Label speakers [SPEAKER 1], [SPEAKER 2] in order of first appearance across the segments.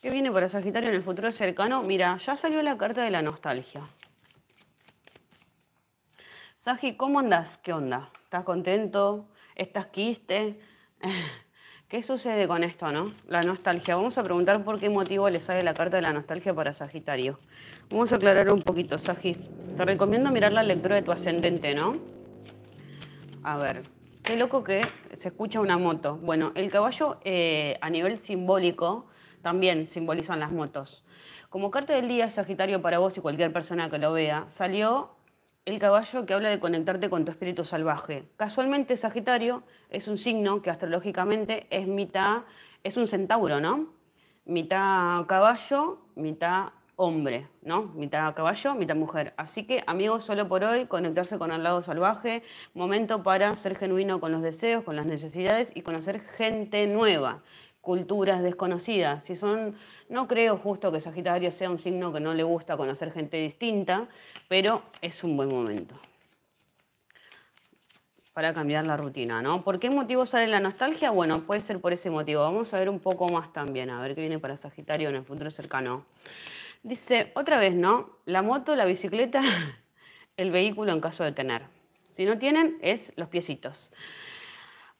[SPEAKER 1] ¿Qué viene para Sagitario en el futuro cercano? Mira, ya salió la carta de la nostalgia. Sagi, ¿cómo andas? ¿Qué onda? ¿Estás contento? ¿Estás quiste? ¿Qué sucede con esto, no? La nostalgia. Vamos a preguntar por qué motivo le sale la carta de la nostalgia para Sagitario. Vamos a aclarar un poquito, Sagi. Te recomiendo mirar la lectura de tu ascendente, ¿no? A ver, Qué loco que se escucha una moto. Bueno, el caballo eh, a nivel simbólico también simbolizan las motos. Como carta del día, Sagitario, para vos y cualquier persona que lo vea, salió el caballo que habla de conectarte con tu espíritu salvaje. Casualmente, Sagitario es un signo que astrológicamente es mitad, es un centauro, ¿no? Mitad caballo, mitad hombre, ¿no? Mitad caballo, mitad mujer. Así que, amigos, solo por hoy, conectarse con el lado salvaje, momento para ser genuino con los deseos, con las necesidades y conocer gente nueva, culturas desconocidas. Si son, no creo justo que Sagitario sea un signo que no le gusta conocer gente distinta, pero es un buen momento para cambiar la rutina, ¿no? ¿Por qué motivo sale la nostalgia? Bueno, puede ser por ese motivo. Vamos a ver un poco más también, a ver qué viene para Sagitario en el futuro cercano. Dice, otra vez, ¿no? La moto, la bicicleta, el vehículo en caso de tener. Si no tienen, es los piecitos.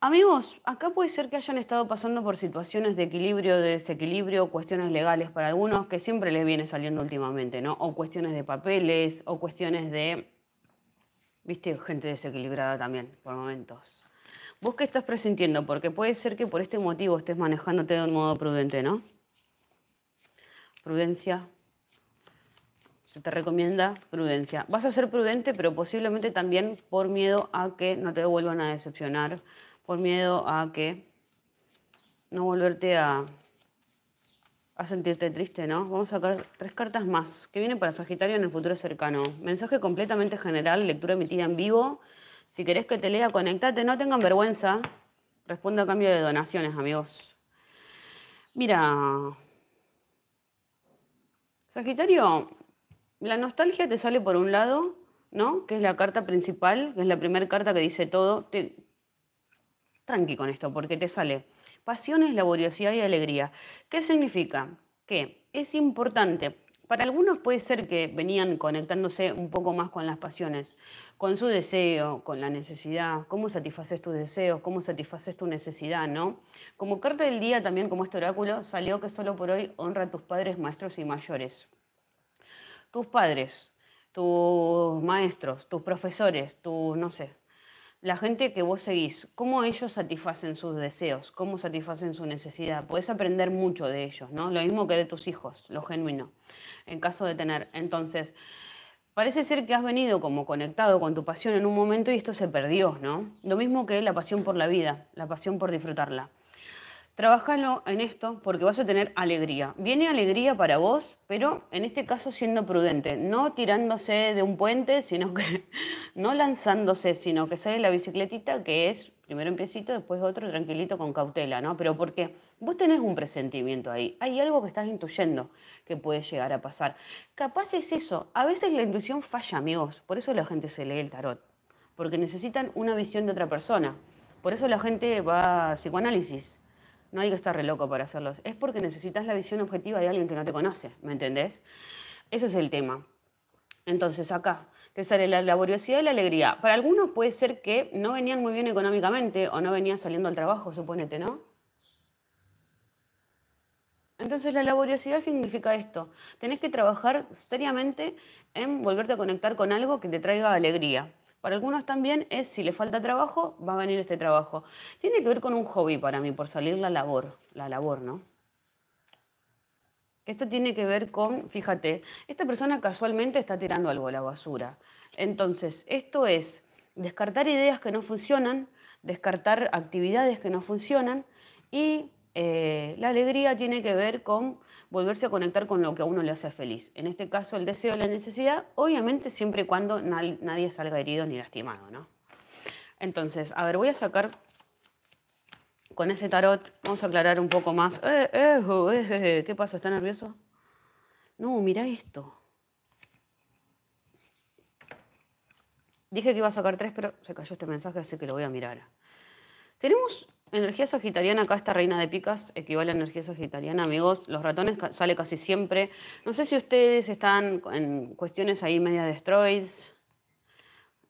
[SPEAKER 1] Amigos, acá puede ser que hayan estado pasando por situaciones de equilibrio, de desequilibrio, cuestiones legales para algunos, que siempre les viene saliendo últimamente, ¿no? O cuestiones de papeles, o cuestiones de, viste, gente desequilibrada también, por momentos. ¿Vos qué estás presintiendo? Porque puede ser que por este motivo estés manejándote de un modo prudente, ¿no? Prudencia, se te recomienda prudencia. Vas a ser prudente, pero posiblemente también por miedo a que no te vuelvan a decepcionar, por miedo a que no volverte a, a sentirte triste, ¿no? Vamos a sacar tres cartas más que viene para Sagitario en el futuro cercano. Mensaje completamente general, lectura emitida en vivo. Si querés que te lea, conectate, no tengan vergüenza. Respondo a cambio de donaciones, amigos. Mira. Sagitario, la nostalgia te sale por un lado, ¿no? Que es la carta principal, que es la primera carta que dice todo. Te... Tranqui con esto, porque te sale pasiones, laboriosidad y alegría. ¿Qué significa? Que es importante. Para algunos puede ser que venían conectándose un poco más con las pasiones, con su deseo, con la necesidad, cómo satisfaces tus deseos, cómo satisfaces tu necesidad, ¿no? Como carta del día también, como este oráculo, salió que solo por hoy honra a tus padres, maestros y mayores tus padres, tus maestros, tus profesores, tu, no sé, la gente que vos seguís, cómo ellos satisfacen sus deseos, cómo satisfacen su necesidad. puedes aprender mucho de ellos, ¿no? Lo mismo que de tus hijos, lo genuino, en caso de tener. Entonces, parece ser que has venido como conectado con tu pasión en un momento y esto se perdió, ¿no? Lo mismo que la pasión por la vida, la pasión por disfrutarla. Trabajalo en esto porque vas a tener alegría. Viene alegría para vos, pero en este caso siendo prudente, no tirándose de un puente, sino que no lanzándose, sino que sale la bicicletita que es primero un piecito, después otro, tranquilito con cautela, ¿no? Pero porque vos tenés un presentimiento ahí, hay algo que estás intuyendo que puede llegar a pasar. Capaz es eso, a veces la intuición falla, amigos, por eso la gente se lee el tarot, porque necesitan una visión de otra persona. Por eso la gente va a psicoanálisis, no hay que estar re loco para hacerlos. Es porque necesitas la visión objetiva de alguien que no te conoce, ¿me entendés? Ese es el tema. Entonces, acá te sale la laboriosidad y la alegría. Para algunos puede ser que no venían muy bien económicamente o no venían saliendo al trabajo, supónete, ¿no? Entonces la laboriosidad significa esto. Tenés que trabajar seriamente en volverte a conectar con algo que te traiga alegría. Para algunos también es, si le falta trabajo, va a venir este trabajo. Tiene que ver con un hobby para mí, por salir la labor, la labor, ¿no? Esto tiene que ver con, fíjate, esta persona casualmente está tirando algo a la basura. Entonces, esto es descartar ideas que no funcionan, descartar actividades que no funcionan y eh, la alegría tiene que ver con volverse a conectar con lo que a uno le hace feliz. En este caso, el deseo y la necesidad, obviamente siempre y cuando nadie salga herido ni lastimado, Entonces, a ver, voy a sacar con ese tarot, vamos a aclarar un poco más. Eh, eh, ¿Qué pasa? ¿Está nervioso? No, mira esto. Dije que iba a sacar tres, pero se cayó este mensaje, así que lo voy a mirar. Tenemos Energía sagitariana, acá esta reina de picas equivale a energía sagitariana, amigos. Los ratones sale casi siempre. No sé si ustedes están en cuestiones ahí media destroids,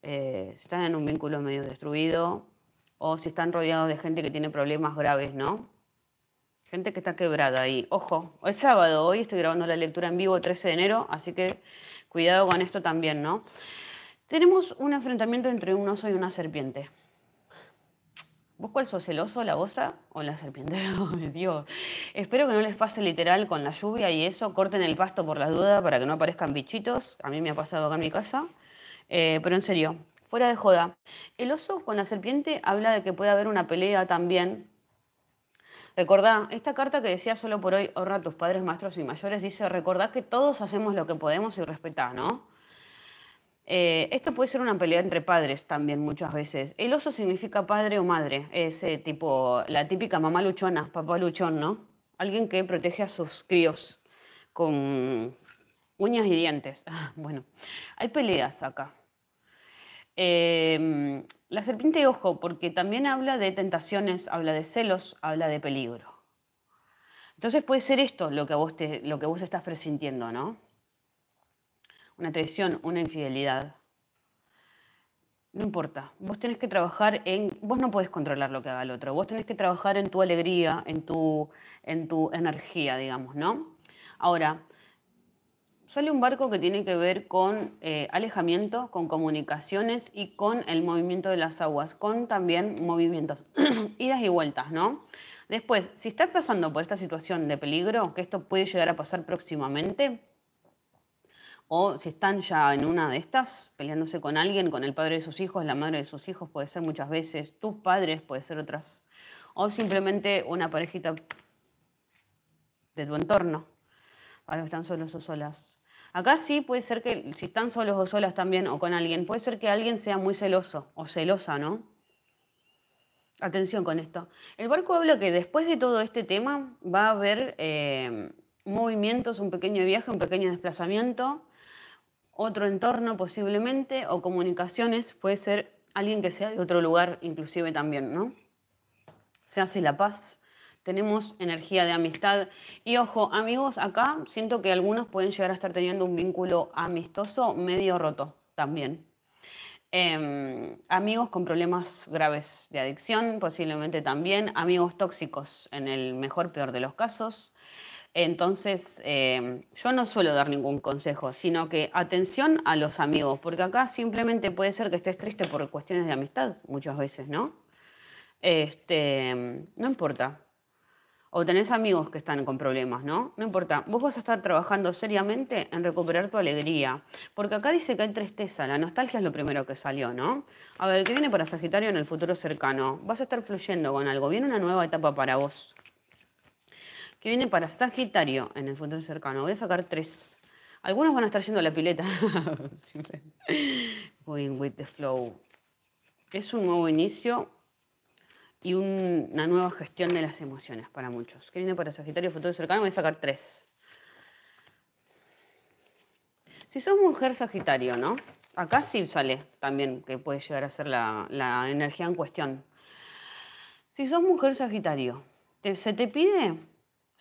[SPEAKER 1] eh, si están en un vínculo medio destruido, o si están rodeados de gente que tiene problemas graves, ¿no? Gente que está quebrada ahí. Ojo, es sábado, hoy estoy grabando la lectura en vivo 13 de enero, así que cuidado con esto también, ¿no? Tenemos un enfrentamiento entre un oso y una serpiente. ¿Vos cuál sos, el oso, la osa o la serpiente? Oh, Dios. Espero que no les pase literal con la lluvia y eso. Corten el pasto por la duda para que no aparezcan bichitos. A mí me ha pasado acá en mi casa. Eh, pero en serio, fuera de joda. El oso con la serpiente habla de que puede haber una pelea también. Recordá, esta carta que decía solo por hoy, honra a tus padres, maestros y mayores, dice, recordá que todos hacemos lo que podemos y respetá, ¿no? Eh, esto puede ser una pelea entre padres también muchas veces. El oso significa padre o madre, ese eh, tipo, la típica mamá luchona, papá luchón, ¿no? Alguien que protege a sus críos con uñas y dientes. Ah, bueno, hay peleas acá. Em, la serpiente y ojo, porque también habla de tentaciones, habla de celos, habla de peligro. Entonces puede ser esto lo que vos, lo que vos estás presintiendo, ¿no? una traición, una infidelidad. No importa, vos tenés que trabajar en, vos no podés controlar lo que haga el otro, vos tenés que trabajar en tu alegría, en tu, en tu energía, digamos, ¿no? Ahora, sale un barco que tiene que ver con eh, alejamiento, con comunicaciones y con el movimiento de las aguas, con también movimientos, idas y vueltas, ¿no? Después, si estás pasando por esta situación de peligro, que esto puede llegar a pasar próximamente, o si están ya en una de estas, peleándose con alguien, con el padre de sus hijos, la madre de sus hijos, puede ser muchas veces, tus padres, puede ser otras, o simplemente una parejita de tu entorno, para están solos o solas. Acá sí puede ser que, si están solos o solas también, o con alguien, puede ser que alguien sea muy celoso o celosa, ¿no? Atención con esto. El barco habla que después de todo este tema va a haber eh, movimientos, un pequeño viaje, un pequeño desplazamiento, otro entorno posiblemente, o comunicaciones, puede ser alguien que sea de otro lugar inclusive también, ¿no? Se hace la paz, tenemos energía de amistad. Y ojo, amigos, acá siento que algunos pueden llegar a estar teniendo un vínculo amistoso medio roto también. Em, amigos con problemas graves de adicción, posiblemente también. Amigos tóxicos, en el mejor, peor de los casos. Entonces, eh, yo no suelo dar ningún consejo, sino que atención a los amigos, porque acá simplemente puede ser que estés triste por cuestiones de amistad, muchas veces, ¿no? Este, no importa. O tenés amigos que están con problemas, ¿no? No importa. Vos vas a estar trabajando seriamente en recuperar tu alegría. Porque acá dice que hay tristeza. La nostalgia es lo primero que salió, ¿no? A ver, ¿qué viene para Sagitario en el futuro cercano? Vas a estar fluyendo con algo. Viene una nueva etapa para vos ¿Qué viene para Sagitario en el futuro cercano. Voy a sacar tres. Algunos van a estar yendo a la pileta. Going with the flow. Es un nuevo inicio y una nueva gestión de las emociones para muchos. ¿Qué viene para Sagitario futuro cercano? Voy a sacar tres. Si sos mujer Sagitario, ¿no? Acá sí sale también que puede llegar a ser la, energía en cuestión. Si sos mujer Sagitario, se te pide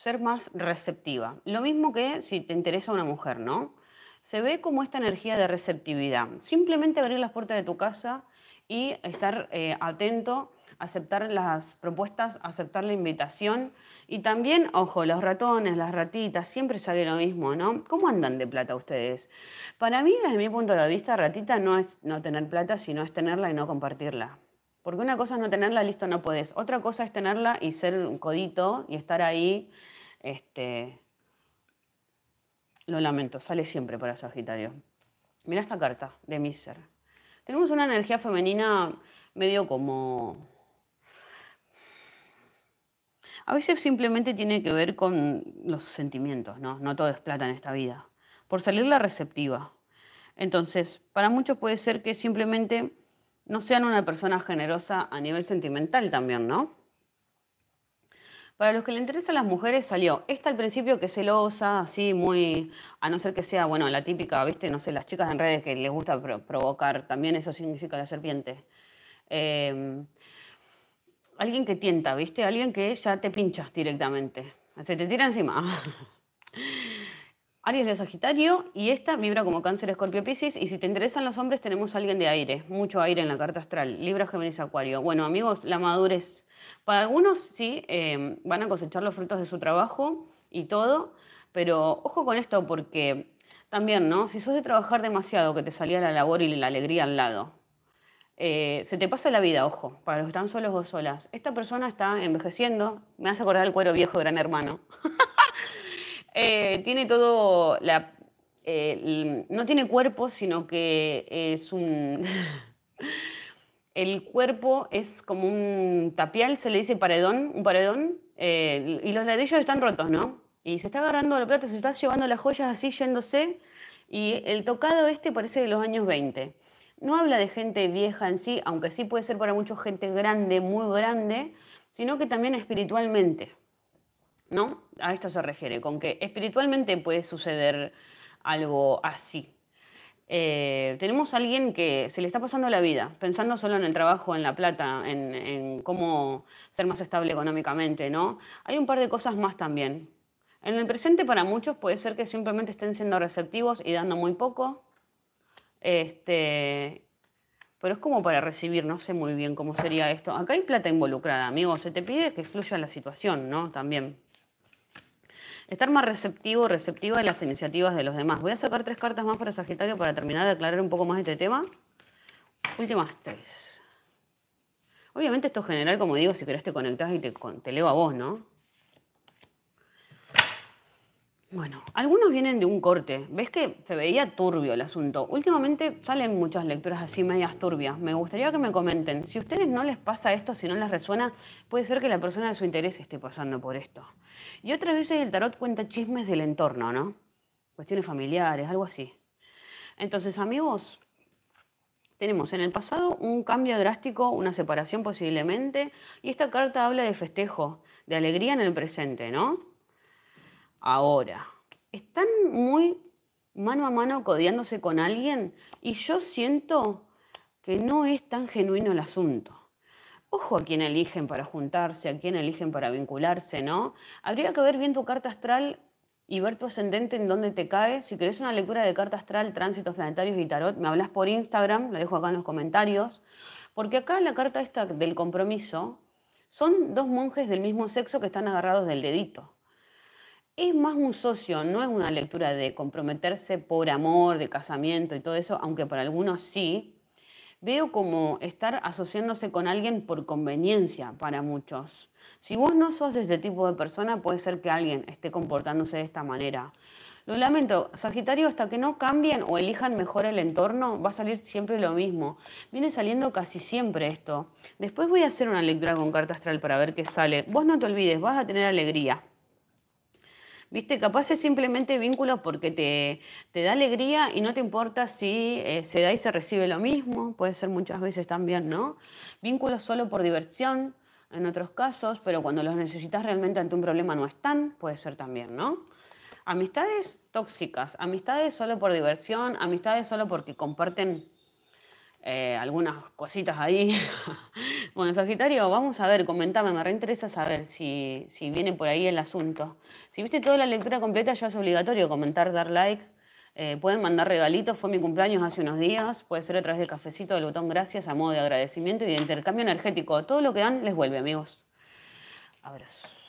[SPEAKER 1] ser más receptiva. Lo mismo que si te interesa una mujer, ¿no? Se ve como esta energía de receptividad. Simplemente abrir las puertas de tu casa y estar eh, atento, aceptar las propuestas, aceptar la invitación. Y también, ojo, los ratones, las ratitas, siempre sale lo mismo, ¿no? ¿Cómo andan de plata ustedes? Para mí, desde mi punto de vista, ratita no es no tener plata, sino es tenerla y no compartirla. Porque una cosa es no tenerla, listo, no podés. Otra cosa es tenerla y ser un codito y estar ahí. Este... Lo lamento, sale siempre para Sagitario. Mira esta carta de Miser. Tenemos una energía femenina medio como... A veces simplemente tiene que ver con los sentimientos, ¿no? No todo es plata en esta vida. Por salir receptiva. Entonces, para muchos puede ser que simplemente no sean una persona generosa a nivel sentimental también, ¿no? Para los que le interesan las mujeres salió esta al principio que celosa, así muy, a no ser que sea, bueno, la típica, viste, no sé, las chicas en redes que les gusta provocar, también eso significa la serpiente. Em, alguien que tienta, viste, alguien que ya te pinchas directamente, se te tira encima. Aries de Sagitario y esta vibra como Cáncer, Escorpio, Piscis. Y si te interesan los hombres, tenemos alguien de aire, mucho aire en la carta astral. Libra, Géminis, Acuario. Bueno, amigos, la madurez. Para algunos sí em, van a cosechar los frutos de su trabajo y todo, pero ojo con esto porque también, ¿no? Si sos de trabajar demasiado, que te salía la labor y la alegría al lado, eh, se te pasa la vida, ojo, para los que están solos o solas. Esta persona está envejeciendo, me hace acordar el cuero viejo de Gran Hermano. Eh, tiene todo la... Eh, no tiene cuerpo, sino que es un... el cuerpo es como un tapial, se le dice paredón, un paredón, eh, y los ladrillos están rotos, ¿no? Y se está agarrando la plata, se está llevando las joyas así yéndose, y el tocado este parece de los años 20. No habla de gente vieja en sí, aunque sí puede ser para mucha gente grande, muy grande, sino que también espiritualmente. ¿no? A esto se refiere, con que espiritualmente puede suceder algo así. Eh, tenemos a alguien que se le está pasando la vida, pensando solo en el trabajo, en la plata, en, cómo ser más estable económicamente, ¿no? Hay un par de cosas más también. En el presente para muchos puede ser que simplemente estén siendo receptivos y dando muy poco. Este, pero es como para recibir, no sé muy bien cómo sería esto. Acá hay plata involucrada, amigos. Se te pide que fluya la situación, ¿no? También. Estar más receptivo, receptiva de las iniciativas de los demás. Voy a sacar tres cartas más para Sagitario para terminar de aclarar un poco más este tema. Últimas tres. Obviamente esto general, como digo, si querés te conectás y te, te leo a vos, ¿no? Bueno, algunos vienen de un corte. ¿Ves que se veía turbio el asunto? Últimamente salen muchas lecturas así medias turbias. Me gustaría que me comenten. Si a ustedes no les pasa esto, si no les resuena, puede ser que la persona de su interés esté pasando por esto. Y otras veces el tarot cuenta chismes del entorno, ¿no? Cuestiones familiares, algo así. Entonces, amigos, tenemos en el pasado un cambio drástico, una separación posiblemente, y esta carta habla de festejo, de alegría en el presente, ¿no? ahora, están muy mano a mano codiándose con alguien y yo siento que no es tan genuino el asunto. Ojo a quién eligen para juntarse, a quién eligen para vincularse, ¿no? Habría que ver bien tu carta astral y ver tu ascendente en dónde te cae. Si querés una lectura de carta astral, tránsitos planetarios y tarot, me hablas por Instagram, lo dejo acá en los comentarios. Porque acá la carta esta del compromiso son dos monjes del mismo sexo que están agarrados del dedito es más un socio, no es una lectura de comprometerse por amor, de casamiento y todo eso, aunque para algunos sí. Veo como estar asociándose con alguien por conveniencia para muchos. Si vos no sos de este tipo de persona, puede ser que alguien esté comportándose de esta manera. Lo lamento, Sagitario, hasta que no cambien o elijan mejor el entorno, va a salir siempre lo mismo. Viene saliendo casi siempre esto. Después voy a hacer una lectura con carta astral para ver qué sale. Vos no te olvides, vas a tener alegría. ¿viste? Capaz es simplemente vínculo porque te, da alegría y no te importa si eh, se da y se recibe lo mismo, puede ser muchas veces también, ¿no? Vínculos solo por diversión en otros casos, pero cuando los necesitas realmente ante un problema no están, puede ser también, ¿no? Amistades tóxicas, amistades solo por diversión, amistades solo porque comparten eh, algunas cositas ahí. bueno, Sagitario, vamos a ver, comentame, me reinteresa saber si, si viene por ahí el asunto. Si viste toda la lectura completa, ya es obligatorio comentar, dar like. Eh, pueden mandar regalitos, fue mi cumpleaños hace unos días, puede ser a través del cafecito del botón gracias a modo de agradecimiento y de intercambio energético. Todo lo que dan les vuelve, amigos. Abrazos.